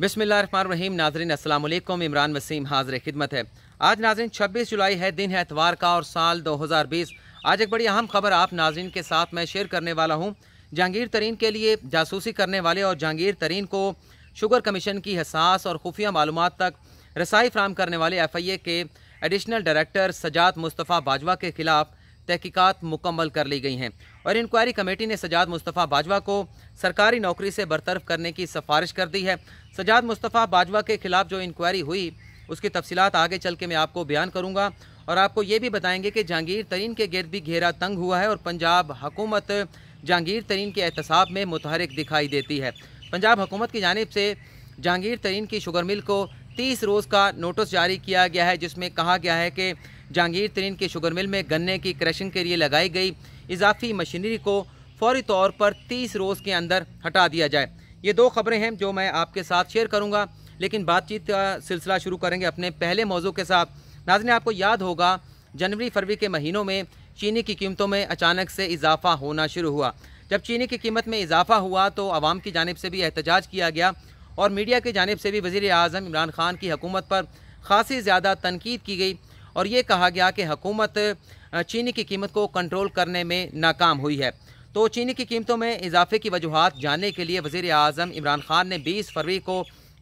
बिसमीम नाजरन असल इमरान वसीम हाजिर खिदमत है आज नाजरन 26 जुलाई है दिन है एतवार का और साल 2020 आज एक बड़ी अहम खबर आप नाजरन के साथ मैं शेयर करने वाला हूं जहांगीर तरीन के लिए जासूसी करने वाले और जहांगीर तरीन को शुगर कमीशन की हसास और खुफिया मालूम तक रसाई फ्राहम करने वाले एफ आई ए के एडिशनल डायरेक्टर सजात मुस्तफ़ा बाजवा के खिलाफ तहकीकत मुकम्मल कर ली गई हैं और इंक्वायरी कमेटी ने सजाद मुस्तफ़ा बाजवा को सरकारी नौकरी से बरतरफ करने की सिफारिश कर दी है सजाद मुस्तफ़ा बाजवा के खिलाफ जो इंक्वायरी हुई उसकी तफसीत आगे चल के मैं आपको बयान करूँगा और आपको ये भी बताएंगे कि जहांगीर तरीन के गिरद भी घेरा तंग हुआ है और पंजाब हकूमत जहांगीर तरीन के एहतसाब में मुतहरक दिखाई देती है पंजाब हकूमत की जानब से जहांगीर तरीन की शुगर मिल को तीस रोज़ का नोटिस जारी किया गया है जिसमें कहा गया है कि जहांगीर तरीन के शुगर मिल में गन्ने की क्रशिंग के लिए लगाई गई इजाफी मशीनरी को फौरी तौर पर तीस रोज़ के अंदर हटा दिया जाए ये दो खबरें हैं जो मैं आपके साथ शेयर करूँगा लेकिन बातचीत का सिलसिला शुरू करेंगे अपने पहले मौजू के साथ नाजन आपको याद होगा जनवरी फरवरी के महीनों में चीनी की कीमतों में अचानक से इजाफा होना शुरू हुआ जब चीनी की कीमत में इजाफा हुआ तो आवाम की जानब से भी एहतजाज किया गया और मीडिया की जानब से भी वज़ी अजम इमरान खान की हकूमत पर खासी ज़्यादा तनकीद की गई और ये कहा गया कि हकूमत चीनी की कीमत को कंट्रोल करने में नाकाम हुई है तो चीनी की कीमतों में इजाफे की वजूहत जानने के लिए वज़ी अजम इमरान खान ने बीस फरवरी को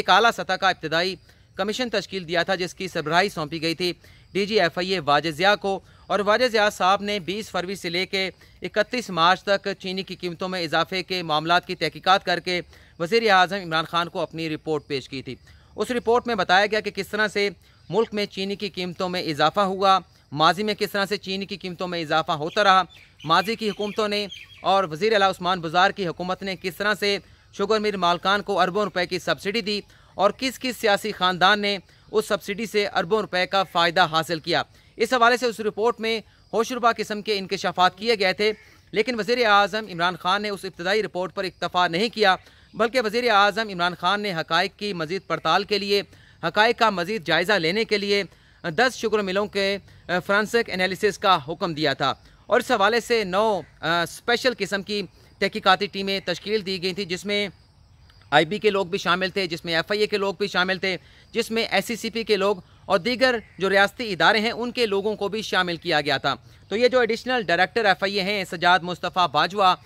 एक अली सतह का इब्तदाई कमीशन तश्कील दिया था जिसकी सरबराही सौंपी गई थी डी जी एफ आई ए जिया को और जिया साहब ने बीस फरवरी से लेकर इकतीस मार्च तक चीनी की कीमतों में इजाफे के मामला की तहकीक़ात करके वज़ी अजम इमरान खान को अपनी रिपोर्ट पेश की थी उस रिपोर्ट में बताया गया कि किस तरह से मुल्क में चीनी की कीमतों में इजाफा हुआ माजी में किस तरह से चीनी की कीमतों में इजाफा होता रहा माजी की हुकूमतों ने और वज़ी अला उस्मान की हुकूमत ने किस तरह से शुगर मिल मालकान को अरबों रुपए की सब्सिडी दी और किस किस सियासी ख़ानदान ने उस सब्सिडी से अरबों रुपए का फ़ायदा हासिल किया इस हवाले से उस रिपोर्ट में होशरबा किस्म के इंकशाफात किए गए थे लेकिन वजीर अजम इमरान खान ने उस इब्तदाई रिपोर्ट पर इतफ़ा नहीं किया बल्कि वजीर अजम इमरान खान ने हक़ की मजीद पड़ताल के लिए हक़ का मजीद जायज़ा लेने के लिए दस शुगर मिलों के फ्रांसिक एनालिसिस का हुक्म दिया था और इस हवाले से नौ स्पेशल किस्म की तहकीकती टीमें तश्ील दी गई थी जिसमें आईबी के लोग भी शामिल थे जिसमें एफआईए के लोग भी शामिल थे जिसमें एससीसीपी के लोग और दीगर जो रियाती इदारे हैं उनके लोगों को भी शामिल किया गया था तो ये जो एडिशनल डायरेक्टर एफआईए हैं सजाद मुस्तफ़ा बाजवा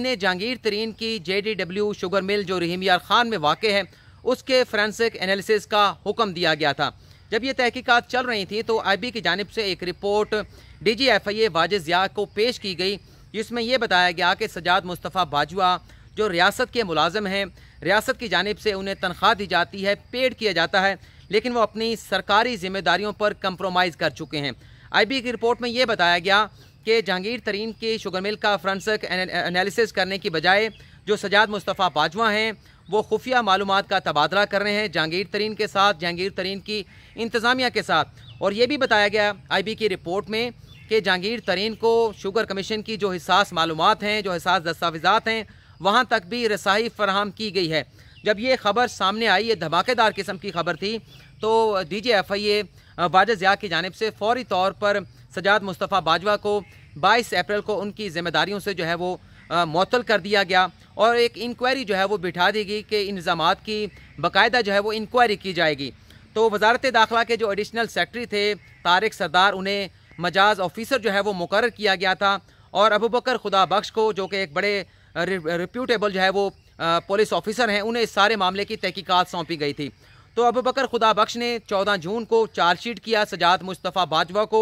इन्हें जहांगीर तरीन की J D W sugar mill जो रहीमियार खान में वाक़ है उसके फ्रेंसिक एनालिसिस का हुक्म दिया गया था जब ये तहकीकात चल रही थी तो आईबी की जानब से एक report D G F I A Wajid Zia को पेश की गई जिसमें यह बताया गया कि सजाद मुस्तफ़ा बाजवा जो रियासत के मुलाजम हैं रियासत की जानब से उन्हें तनख्वाह दी जाती है पेड किया जाता है लेकिन वो अपनी सरकारी जिम्मेदारियों पर कंप्रोमाइज़ कर चुके हैं आईबी की रिपोर्ट में ये बताया गया कि जहांगीर तरीन के शुगर मिल का फ्रांसक एनालिसिस करने की बजाय जो सजाद मुस्तफ़ा बाजवा हैं वो खुफिया मालूम का तबादला कर रहे हैं जहांगीर तरीन के साथ जहांगीर तरीन की इंतज़ामिया के साथ और ये भी बताया गया बी की रिपोर्ट में कि जहांगीर तरीन को शुगर कमीशन की जो हिसास मालूम हैं जो हिसास दस्तावेज़ात हैं वहाँ तक भी रसाई फराहम की गई है जब ये खबर सामने आई ये धमाकेदार किस्म की खबर थी तो D G F I A Wajid Zia की जानब से फौरी तौर पर सजाद मुस्तफ़ा बाजवा को बाईस अप्रैल को उनकी जिम्मेदारियों से जो है वो मअतल कर दिया गया और एक इंक्वायरी जो है वो बिठा दी गई कि इंजाम की बाकायदा जो है वो इंक्वायरी की जाएगी तो वजारत दाखिला के जो एडिशनल सेक्रटरी थे तारक सरदार उन्हें मजाज ऑफिसर जो है वो मुकर किया गया था और अबू बकर खुदा बख्श को जो कि एक बड़े रिप्यूटेबल जो है वो पुलिस ऑफिसर हैं उन्हें इस सारे मामले की तहकीकात सौंपी गई थी तो अबू बकर खुदा बख्श ने चौदह जून को चार्जशीट किया सजात मुस्तफ़ा बाजवा को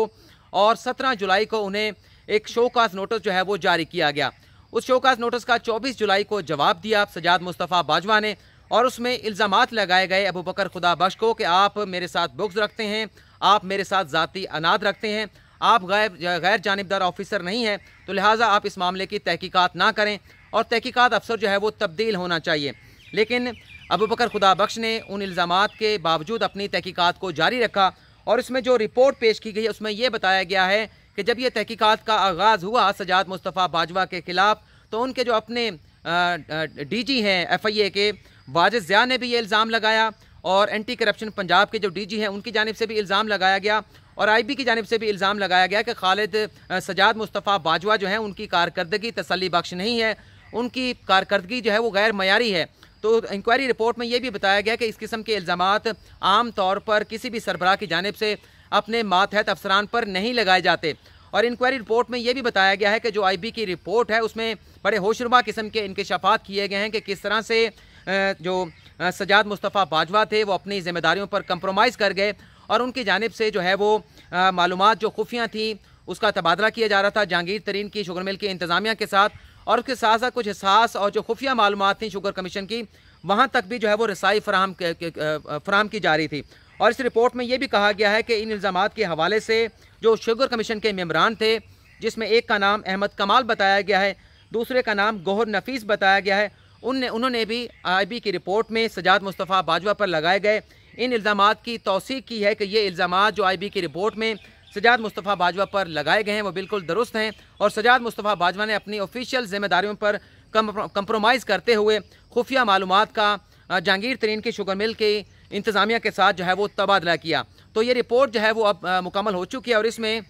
और सत्रह जुलाई को उन्हें एक शो नोटिस जो है वो जारी किया गया उस शोकाज नोटिस का 24 जुलाई को जवाब दिया सजाद मुस्तफ़ा बाजवा ने और उसमें इल्ज़ाम लगाए गए अबू बकर खुदा बख्श को कि आप मेरे साथ बुक्स रखते हैं आप मेरे साथ ज़ाती अनाद रखते हैं आप गैर गैर जानबदार ऑफिसर नहीं हैं तो लिहाजा आप इस मामले की तहकीकात ना करें और तहकीकात अफसर जो है वो तब्दील होना चाहिए लेकिन अबू बकर खुदा बख्श ने उन इल्ज़ाम के बावजूद अपनी तहकीकात को जारी रखा और इसमें जो रिपोर्ट पेश की गई है उसमें यह बताया गया है कि जब ये तहकीकात का आगाज़ हुआ सजाद मुस्तफ़ा बाजवा के ख़िलाफ़ तो उनके जो अपने डीजी हैं एफआईए के वाजिद ज़िया ने भी ये इल्ज़ाम लगाया और एंटी करप्शन पंजाब के जो डीजी हैं उनकी जानब से भी इल्ज़ाम लगाया गया और आईबी की जानब से भी इल्ज़ाम लगाया गया कि खालिद सजाद मुस्तफ़ा बाजवा जो है उनकी कारकर्दगी तसली बख्श नहीं है उनकी कारकर्दगी जो है वो गैर मयारी है तो इंक्वायरी रिपोर्ट में ये भी बताया गया कि इस किस्म के इल्ज़ाम आम तौर पर किसी भी सरबराह की जानब से अपने मातहत अफसरान पर नहीं लगाए जाते और इंक्वायरी रिपोर्ट में यह भी बताया गया है कि जो आईबी की रिपोर्ट है उसमें बड़े होशरुमा किस्म के इंकशाफात किए गए हैं कि किस तरह से जो सजाद मुस्तफ़ा बाजवा थे वो अपनी जिम्मेदारियों पर कंप्रोमाइज़ कर गए और उनकी जानब से जो है वो मालूम जो खुफियाँ थी उसका तबादला किया जा रहा था जहांगीर तरीन की शुगर मिल की इंतज़ामिया के साथ और उसके साथ साथ कुछ एहसास और जो खुफिया मालूम थी शुगर कमीशन की वहाँ तक भी जो है वो रसाई फराम फराम की जा रही थी और इस रिपोर्ट में यह भी कहा गया है कि इन इल्ज़ाम के हवाले से जो शुगर कमीशन के मम्बरान थे जिसमें एक का नाम अहमद कमाल बताया गया है दूसरे का नाम गोहर नफीस बताया गया है उनने उन्होंने भी आईबी की रिपोर्ट में सजाद मुस्तफ़ा बाजवा पर लगाए गए इन इल्ज़ाम की तोसीक की है कि ये इल्ज़ाम जो आईबी की रिपोर्ट में सजाद मुस्तफ़ा बाजवा पर लगाए गए हैं वो बिल्कुल दुरुस्त हैं और सजाद मुस्तफ़ा बाजवा ने अपनी ऑफिशियल जिम्मेदारियों पर कम्प्रोमाइज़ करते हुए खुफिया मालूम का जहांगीर तरीन की शुगर मिल की इंतज़ामिया के साथ जो है वो तबादला किया तो ये रिपोर्ट जो है वो अब मुकम्मल हो चुकी है और इसमें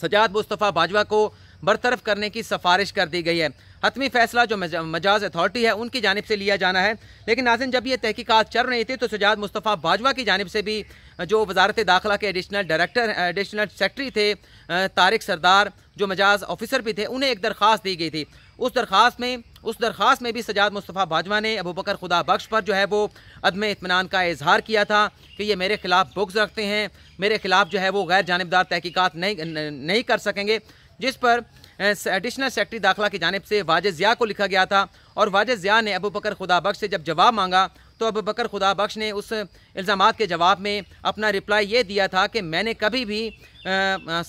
सजाद मुस्तफ़ा बाजवा को बरतरफ करने की सिफारिश कर दी गई है हतमी फैसला जो मजाज अथॉरिटी है उनकी जानब से लिया जाना है लेकिन नाजिन जब ये तहकीकत चल रही थी तो सजाद मुस्तफ़ा बाजवा की जानब से भी जो वजारत दाखिला के एडिशनल डायरेक्टर एडिशनल सेक्रटरी थे तारिक सरदार जो मजाज ऑफिसर भी थे उन्हें एक दरख्वास्त दी गई थी उस दरख्वास्त में उस दरख्वास्त में भी सजाद मुस्तफ़ा बाजवा ने अबू बकर खुदा बख्श पर जो है वो अदम इतमान का इजहार किया था कि ये मेरे ख़िलाफ़ बुक्स रखते हैं मेरे ख़िलाफ़ जो है वो गैर जानबदार तहकीक़ात नहीं नहीं कर सकेंगे जिस पर एडिशनल सेक्रटरी दाखिला की जानब से वाज ज़िया को लिखा गया था और वाज ज़िया ने अबू बकर खुदा बख्श से जब जवाब मांगा तो अबू बकर खुदा बख्श ने उस इल्ज़ाम के जवाब में अपना रिप्लाई ये दिया था कि मैंने कभी भी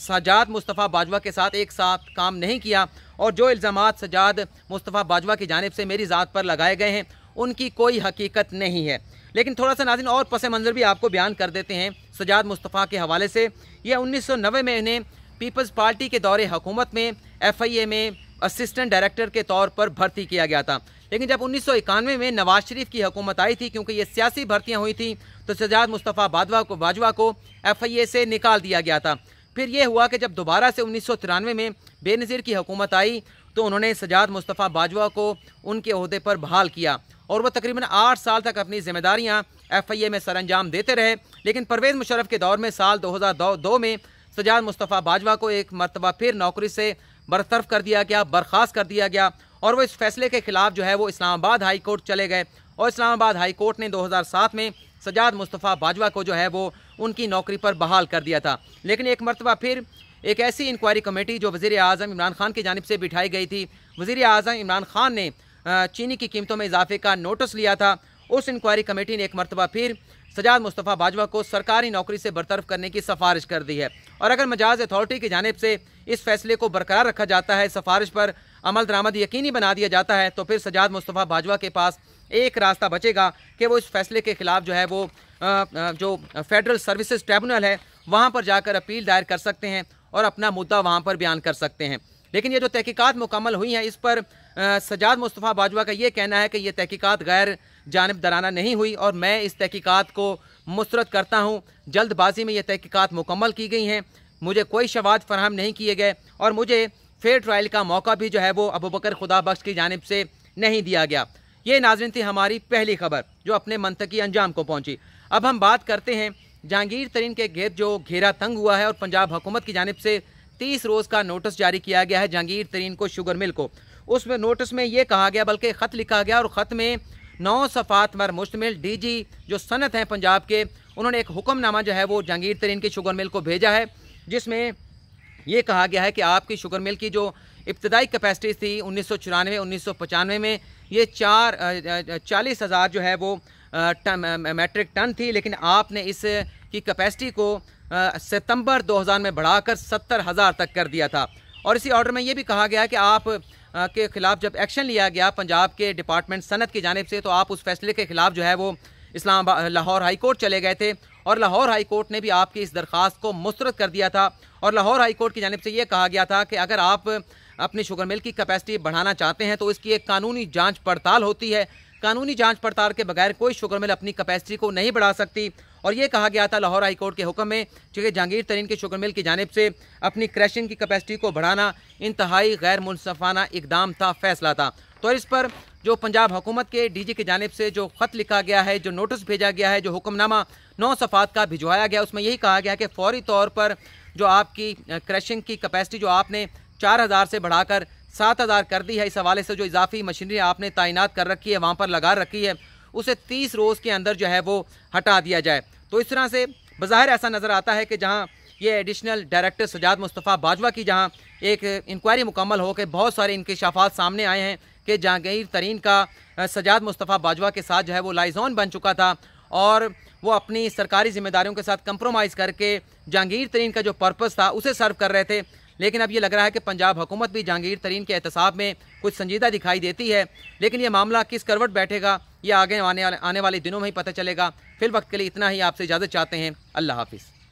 सजाद मुस्तफ़ा बाजवा के साथ एक साथ काम नहीं किया और जो इल्ज़ाम सजाद मुस्तफ़ा बाजवा की जानब से मेरी ज़ात पर लगाए गए हैं उनकी कोई हकीकत नहीं है लेकिन थोड़ा सा नाजिन और पस मंज़र भी आपको बयान कर देते हैं सजाद मुस्तफ़ा के हवाले से यह उन्नीस सौ नबे में इन्हें पीपल्स पार्टी के दौरे हुकूमत में एफ़ आई ए में असिस्टेंट डायरेक्टर के तौर पर भर्ती किया गया था लेकिन जब उन्नीस सौ इक्यानवे में नवाज शरीफ की हुकूमत आई थी क्योंकि ये सियासी भर्तियाँ हुई थी तो सजाद मुस्तफ़ा बाजवा को बाजवा को एफ से निकाल दिया गया था फिर यह हुआ कि जब दोबारा से उन्नीस में बेनज़ीर की हुकूमत आई तो उन्होंने सजाद मुस्तफ़ा बाजवा को उनके अहदे पर बहाल किया और वह तकरीबन आठ साल तक अपनी जिम्मेदारियाँ एफ आई ए में सर अंजाम देते रहे लेकिन परवेज़ मुशरफ के दौर में साल दो हज़ार दो दो में सजाद मुस्तफ़ा बाजवा को एक मरतबा फिर नौकरी से बरतरफ कर दिया गया बर्खास्त कर दिया गया और वह इस फैसले के खिलाफ जो है वो इस्लामाबाद हाई कोर्ट चले गए और इस्लामाबाद हाई कोर्ट ने दो हज़ार सात में सजाद मुस्तफ़ा बाजवा को जो है वो उनकी नौकरी पर बहाल कर दिया था लेकिन एक मरतबा फिर एक ऐसी इंक्वायरी कमेटी जो वज़ी अजम इमरान खान की जानब से बिठाई गई थी वज़ी अजम इमरान खान ने चीनी की कीमतों में इजाफे का नोटिस लिया था उस इंक्वायरी कमेटी ने एक मरतबा फिर सजाद मुस्तफ़ा बाजवा को सरकारी नौकरी से बरतरफ करने की सिफारिश कर दी है और अगर मजाज अथॉरिटी की जानब से इस फैसले को बरकरार रखा जाता है सिफारिश पर अमल दरामद यकीनी बना दिया जाता है तो फिर सजाद मुस्तफ़ा बाजवा के पास एक रास्ता बचेगा कि वो इस फैसले के ख़िलाफ़ जो है वो जो फेडरल सर्विसेज ट्रिब्यूनल है वहाँ पर जाकर अपील दायर कर सकते हैं और अपना मुद्दा वहाँ पर बयान कर सकते हैं लेकिन ये जो तहकीक़ात मुकम्मल हुई हैं इस पर सजाद मुस्तफ़ा बाजवा का ये कहना है कि ये तहकीक़ात गैर जानबदाराना नहीं हुई और मैं इस तहकीक़ात को मुस्रद करता हूँ जल्दबाजी में ये तहकीक़ात मुकम्मल की गई हैं मुझे कोई शवाद फराहम नहीं किए गए और मुझे फेयर ट्रायल का मौका भी जो है वो अबू बकर खुदा बख्श की जानब से नहीं दिया गया ये नाजरन थी हमारी पहली खबर जो अपने मनतकी अंजाम को पहुँची अब हम बात करते हैं जहांगीर तरीन के घेर जो घेरा तंग हुआ है और पंजाब हुकूमत की जानब से तीस रोज़ का नोटिस जारी किया गया है जहांगीर तरीन को शुगर मिल को उसमें नोटिस में ये कहा गया बल्कि ख़त लिखा गया और ख़त में नौ सफ़ात मर मुश्तमिल डी जी जो सनत हैं पंजाब के उन्होंने एक हुक्मनामा जो है वो जहांगीर तरीन की शुगर मिल को भेजा है जिसमें ये कहा गया है कि आपकी शुगर मिल की जो इब्तदाई कैपेसिटी थी उन्नीस सौ चौरानवे उन्नीस सौ पचानवे में ये चार चालीस हज़ार जो है वो मैट्रिक टन थी लेकिन आपने इस की कैपेसिटी को सितंबर 2000 में बढ़ाकर सत्तर हज़ार तक कर दिया था और इसी ऑर्डर में ये भी कहा गया कि आप के ख़िलाफ़ जब एक्शन लिया गया पंजाब के डिपार्टमेंट सनत की जानब से तो आप उस फैसले के ख़िलाफ़ जो है वो इस्लाम लाहौर हाई कोर्ट चले गए थे और लाहौर हाई कोर्ट ने भी आपकी इस दरख्वास्त को मुस्रद कर दिया था और लाहौर हाई कोर्ट की जानब से ये कहा गया था कि अगर आप अपनी शुगर मिल की कैपेसिटी बढ़ाना चाहते हैं तो इसकी एक कानूनी जाँच पड़ताल होती है कानूनी जांच पड़ताल के बगैर कोई शुगर मिल अपनी कैपेसिटी को नहीं बढ़ा सकती और ये कहा गया था लाहौर हाईकोर्ट के हुक्म में चूँकि जहांगीर तरीन के शुगर मिल की जानब से अपनी क्रैशिंग की कैपेसिटी को बढ़ाना इंतहाई गैर मुनफाना इकदाम था फैसला था तो इस पर जो पंजाब हुकूमत के डी जी की जानब से जो ख़त लिखा गया है जो नोटिस भेजा गया है जो हुक्मनामा नौ सफ़ात का भिजवाया गया उसमें यही कहा गया कि फौरी तौर पर जो आपकी क्रैशिंग की कैपेसिटी जो आपने चार हज़ार से बढ़ाकर सात हज़ार कर दी है इस हवाले से जो इजाफी मशीनरी आपने तैनात कर रखी है वहाँ पर लगा रखी है उसे तीस रोज़ के अंदर जो है वो हटा दिया जाए तो इस तरह से बाहर ऐसा नज़र आता है कि जहाँ ये एडिशनल डायरेक्टर सजाद मुस्तफ़ा बाजवा की जहाँ एक इंक्वायरी मुकम्मल हो के बहुत सारे इंकशाफात सामने आए हैं कि जहांगीर तरीन का सजाद मुस्तफ़ा बाजवा के साथ जो है वो लाइजोन बन चुका था और वो अपनी सरकारी जिम्मेदारियों के साथ कंप्रोमाइज़ करके जहांगीर तरीन का जो पर्पज़ था उसे सर्व कर रहे थे लेकिन अब ये लग रहा है कि पंजाब हुकूमत भी जहांगीर तरीन के एहतसाब में कुछ संजीदा दिखाई देती है लेकिन ये मामला किस करवट बैठेगा ये आगे आने वाले आने वाले दिनों में ही पता चलेगा फिल वक्त के लिए इतना ही आपसे इजाज़त चाहते हैं अल्लाह हाफिज़